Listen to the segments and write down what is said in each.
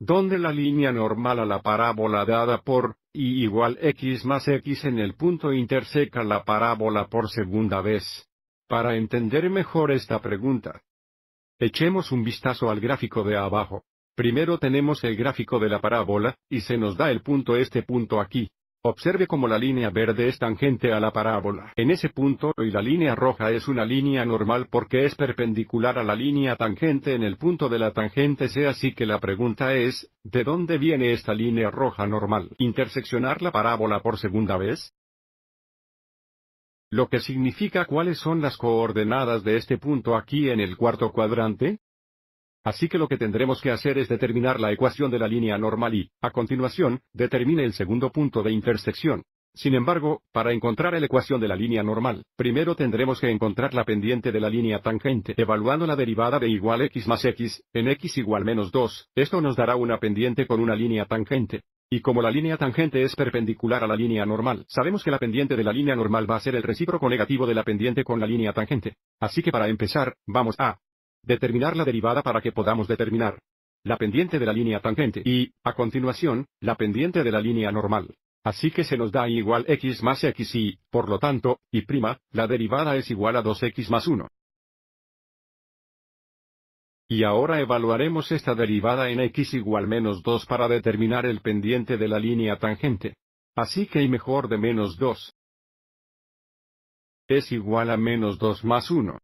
donde la línea normal a la parábola dada por y igual x más x en el punto interseca la parábola por segunda vez. Para entender mejor esta pregunta, echemos un vistazo al gráfico de abajo. Primero tenemos el gráfico de la parábola, y se nos da el punto este punto aquí. Observe cómo la línea verde es tangente a la parábola en ese punto y la línea roja es una línea normal porque es perpendicular a la línea tangente en el punto de la tangente C así que la pregunta es, ¿de dónde viene esta línea roja normal? ¿Interseccionar la parábola por segunda vez? Lo que significa cuáles son las coordenadas de este punto aquí en el cuarto cuadrante? Así que lo que tendremos que hacer es determinar la ecuación de la línea normal y, a continuación, determine el segundo punto de intersección. Sin embargo, para encontrar la ecuación de la línea normal, primero tendremos que encontrar la pendiente de la línea tangente. Evaluando la derivada de igual x más x, en x igual menos 2, esto nos dará una pendiente con una línea tangente. Y como la línea tangente es perpendicular a la línea normal, sabemos que la pendiente de la línea normal va a ser el recíproco negativo de la pendiente con la línea tangente. Así que para empezar, vamos a Determinar la derivada para que podamos determinar la pendiente de la línea tangente y, a continuación, la pendiente de la línea normal. Así que se nos da igual x más x y, por lo tanto, y prima, la derivada es igual a 2x más 1. Y ahora evaluaremos esta derivada en x igual menos 2 para determinar el pendiente de la línea tangente. Así que y mejor de menos 2 es igual a menos 2 más 1.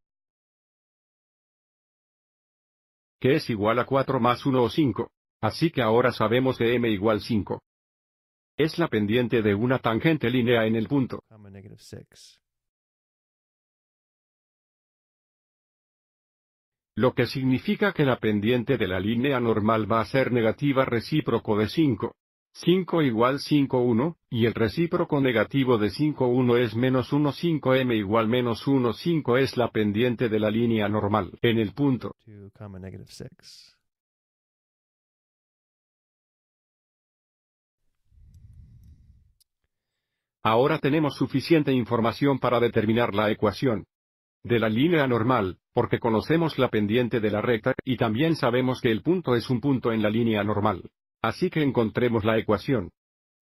que es igual a 4 más 1 o 5. Así que ahora sabemos que m igual 5. Es la pendiente de una tangente línea en el punto. Lo que significa que la pendiente de la línea normal va a ser negativa recíproco de 5. 5 igual 5 1, y el recíproco negativo de 5 1 es menos 1 5 m igual menos 1 5 es la pendiente de la línea normal en el punto. Ahora tenemos suficiente información para determinar la ecuación de la línea normal, porque conocemos la pendiente de la recta y también sabemos que el punto es un punto en la línea normal. Así que encontremos la ecuación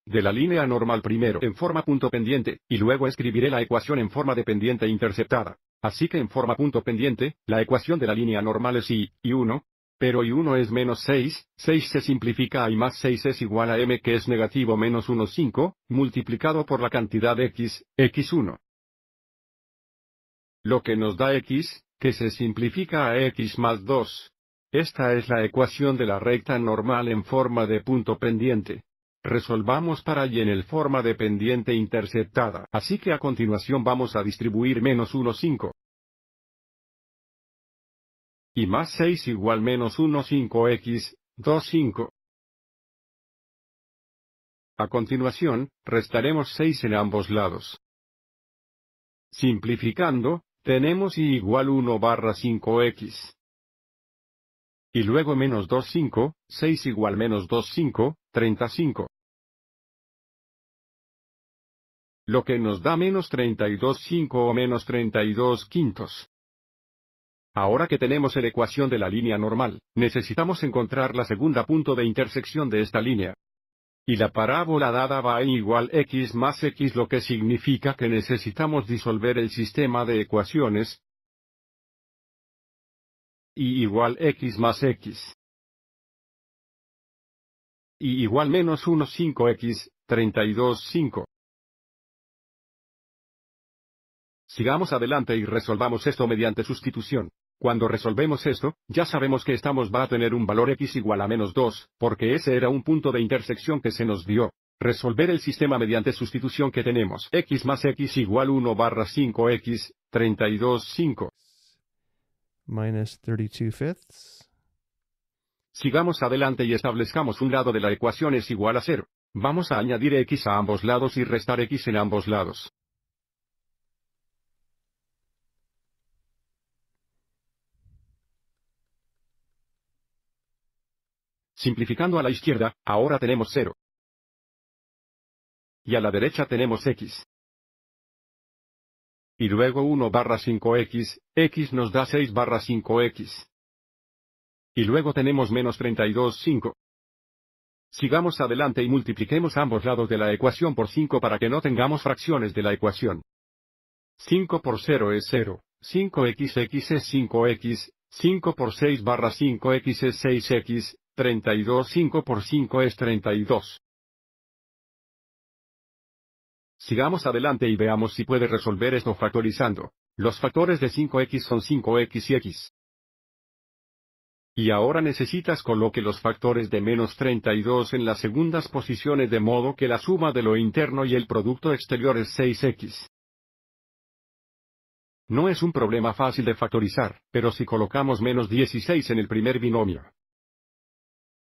de la línea normal primero en forma punto pendiente, y luego escribiré la ecuación en forma dependiente pendiente interceptada. Así que en forma punto pendiente, la ecuación de la línea normal es y, y 1, pero y 1 es menos 6, 6 se simplifica a y más 6 es igual a m que es negativo menos 1 multiplicado por la cantidad x, x1. Lo que nos da x, que se simplifica a x más 2. Esta es la ecuación de la recta normal en forma de punto pendiente. Resolvamos para y en el forma de pendiente interceptada. Así que a continuación vamos a distribuir menos 1, 5. Y más 6 igual menos 1, 5x, 2, 5. A continuación, restaremos 6 en ambos lados. Simplificando, tenemos y igual 1 barra 5x y luego menos 5, 6 igual menos 2,5, 35. Lo que nos da menos 5 o menos 32 quintos. Ahora que tenemos la ecuación de la línea normal, necesitamos encontrar la segunda punto de intersección de esta línea. Y la parábola dada va en igual x más x lo que significa que necesitamos disolver el sistema de ecuaciones, y igual x más x. Y igual menos 1 5x, 32 5. Sigamos adelante y resolvamos esto mediante sustitución. Cuando resolvemos esto, ya sabemos que estamos va a tener un valor x igual a menos 2, porque ese era un punto de intersección que se nos dio. Resolver el sistema mediante sustitución que tenemos x más x igual 1 barra 5x, 32 5. 32 fifths. Sigamos adelante y establezcamos un lado de la ecuación es igual a cero. Vamos a añadir x a ambos lados y restar x en ambos lados. Simplificando a la izquierda, ahora tenemos 0. Y a la derecha tenemos x y luego 1 barra 5x, x nos da 6 barra 5x. Y luego tenemos menos 32 5. Sigamos adelante y multipliquemos ambos lados de la ecuación por 5 para que no tengamos fracciones de la ecuación. 5 por 0 es 0, 5xx es 5x, 5 por 6 barra 5x es 6x, 32 5 por 5 es 32. Sigamos adelante y veamos si puede resolver esto factorizando. Los factores de 5x son 5x y x. Y ahora necesitas coloque los factores de menos 32 en las segundas posiciones de modo que la suma de lo interno y el producto exterior es 6x. No es un problema fácil de factorizar, pero si colocamos menos 16 en el primer binomio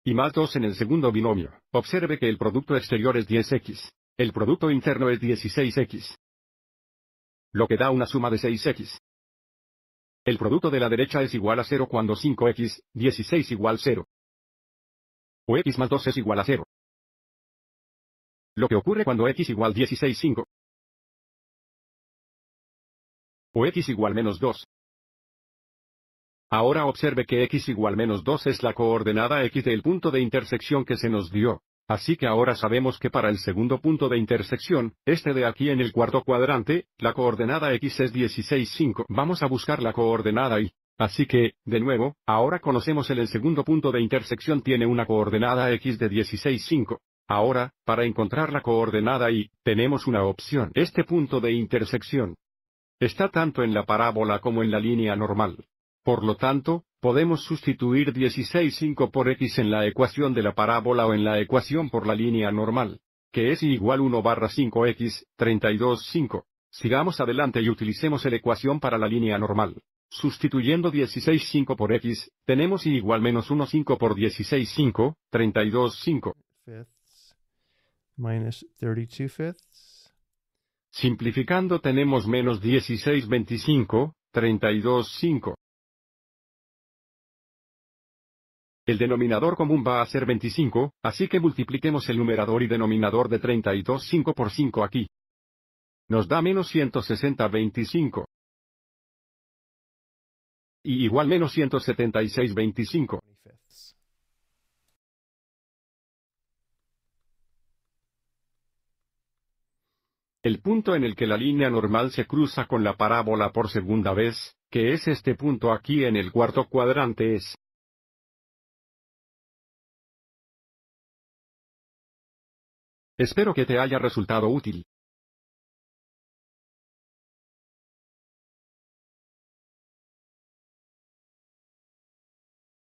y más 2 en el segundo binomio, observe que el producto exterior es 10x. El producto interno es 16x. Lo que da una suma de 6x. El producto de la derecha es igual a 0 cuando 5x, 16 igual 0. O x más 2 es igual a 0. Lo que ocurre cuando x igual 16, 5. O x igual menos 2. Ahora observe que x igual menos 2 es la coordenada x del punto de intersección que se nos dio. Así que ahora sabemos que para el segundo punto de intersección, este de aquí en el cuarto cuadrante, la coordenada x es 16,5. Vamos a buscar la coordenada y. Así que, de nuevo, ahora conocemos el, segundo punto de intersección tiene una coordenada x de 16,5. Ahora, para encontrar la coordenada y, tenemos una opción. Este punto de intersección está tanto en la parábola como en la línea normal. Por lo tanto, podemos sustituir 16,5 por x en la ecuación de la parábola o en la ecuación por la línea normal, que es igual 1 barra 5x, 32,5. Sigamos adelante y utilicemos la ecuación para la línea normal. Sustituyendo 16,5 por x, tenemos igual menos 1,5 por 16,5, 32,5. 32 Simplificando tenemos menos 16,25, 32,5. El denominador común va a ser 25, así que multipliquemos el numerador y denominador de 32 5 por 5 aquí. Nos da menos 160 25. Y igual menos 176 25. El punto en el que la línea normal se cruza con la parábola por segunda vez, que es este punto aquí en el cuarto cuadrante es Espero que te haya resultado útil.